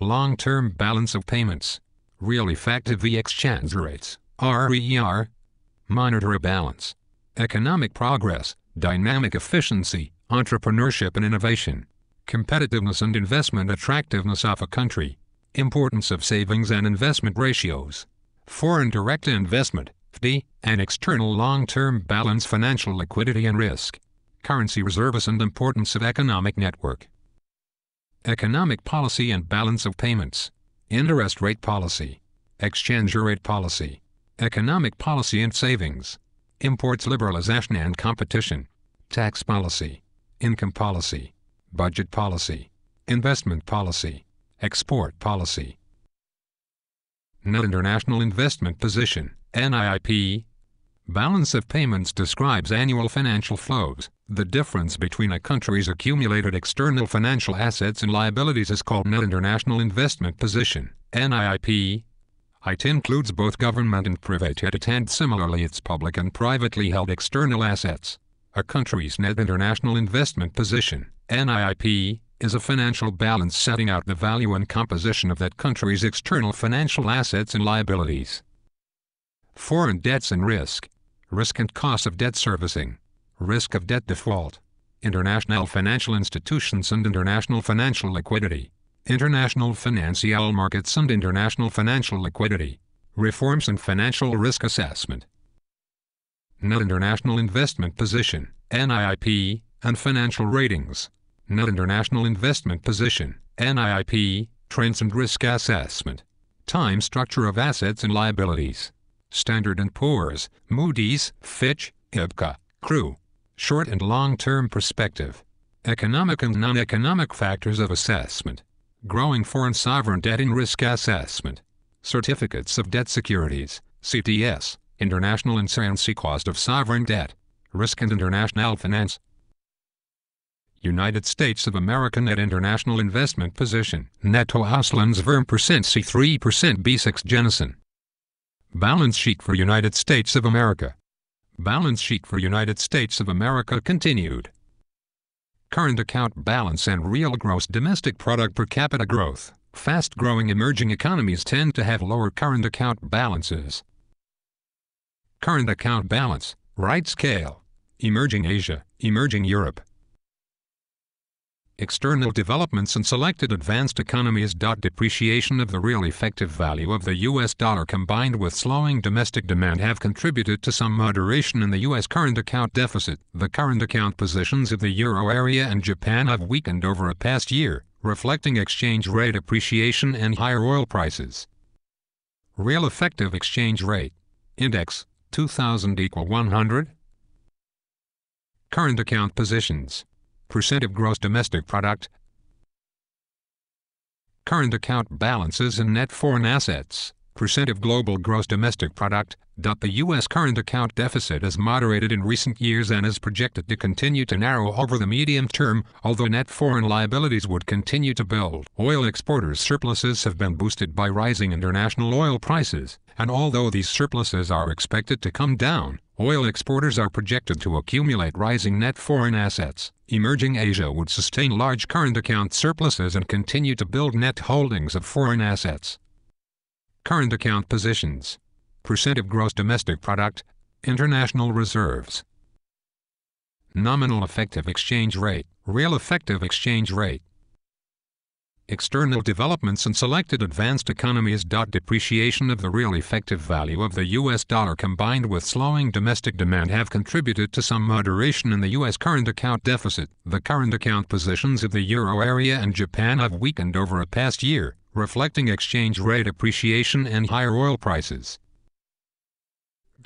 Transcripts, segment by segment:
long-term balance of payments, real effective exchange rates, RER, monitor balance, economic progress, dynamic efficiency, entrepreneurship and innovation, competitiveness and investment attractiveness of a country, importance of savings and investment ratios, foreign direct investment, FD, and external long-term balance financial liquidity and risk, currency reserves and importance of economic network economic policy and balance of payments, interest rate policy, exchange rate policy, economic policy and savings, imports liberalization and competition, tax policy, income policy, budget policy, investment policy, export policy. Net International Investment Position, NIIP, Balance of payments describes annual financial flows. The difference between a country's accumulated external financial assets and liabilities is called net international investment position, NIIP. It includes both government and private it and similarly its public and privately held external assets. A country's net international investment position, NIIP, is a financial balance setting out the value and composition of that country's external financial assets and liabilities. Foreign debts and risk risk and cost of debt servicing, risk of debt default, international financial institutions and international financial liquidity, international financial markets and international financial liquidity, reforms and financial risk assessment. Net International Investment Position, NIIP, and Financial Ratings. Net International Investment Position, NIIP, Trends and Risk Assessment. Time Structure of Assets and Liabilities. Standard & Poor's, Moody's, Fitch, IBCA, CRU. Short and long-term perspective. Economic and non-economic factors of assessment. Growing foreign sovereign debt in risk assessment. Certificates of debt securities, CDS, international insurance cost of sovereign debt. Risk and international finance. United States of America Net International Investment Position Netto Auslandsverm percent C3% B6 Jennison Balance Sheet for United States of America. Balance Sheet for United States of America continued. Current account balance and real gross domestic product per capita growth. Fast growing emerging economies tend to have lower current account balances. Current account balance, right scale. Emerging Asia, emerging Europe, external developments and selected advanced economies. Depreciation of the real effective value of the U.S. dollar combined with slowing domestic demand have contributed to some moderation in the U.S. current account deficit. The current account positions of the euro area and Japan have weakened over a past year, reflecting exchange rate appreciation and higher oil prices. Real effective exchange rate index 2000 equal 100 current account positions percent of gross domestic product, current account balances and net foreign assets, percent of global gross domestic product, the U.S. current account deficit has moderated in recent years and is projected to continue to narrow over the medium term, although net foreign liabilities would continue to build. Oil exporters' surpluses have been boosted by rising international oil prices, and although these surpluses are expected to come down, oil exporters are projected to accumulate rising net foreign assets. Emerging Asia would sustain large current account surpluses and continue to build net holdings of foreign assets. Current account positions percent of gross domestic product, international reserves. Nominal effective exchange rate, real effective exchange rate. External developments in selected advanced economies. Depreciation of the real effective value of the U.S. dollar combined with slowing domestic demand have contributed to some moderation in the U.S. current account deficit. The current account positions of the euro area and Japan have weakened over a past year, reflecting exchange rate appreciation and higher oil prices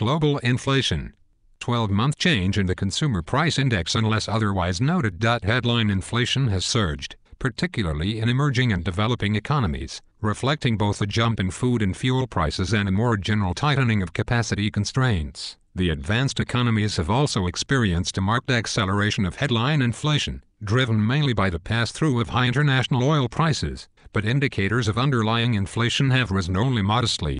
global inflation. 12-month change in the consumer price index unless otherwise noted. Headline inflation has surged, particularly in emerging and developing economies, reflecting both a jump in food and fuel prices and a more general tightening of capacity constraints. The advanced economies have also experienced a marked acceleration of headline inflation, driven mainly by the pass-through of high international oil prices, but indicators of underlying inflation have risen only modestly.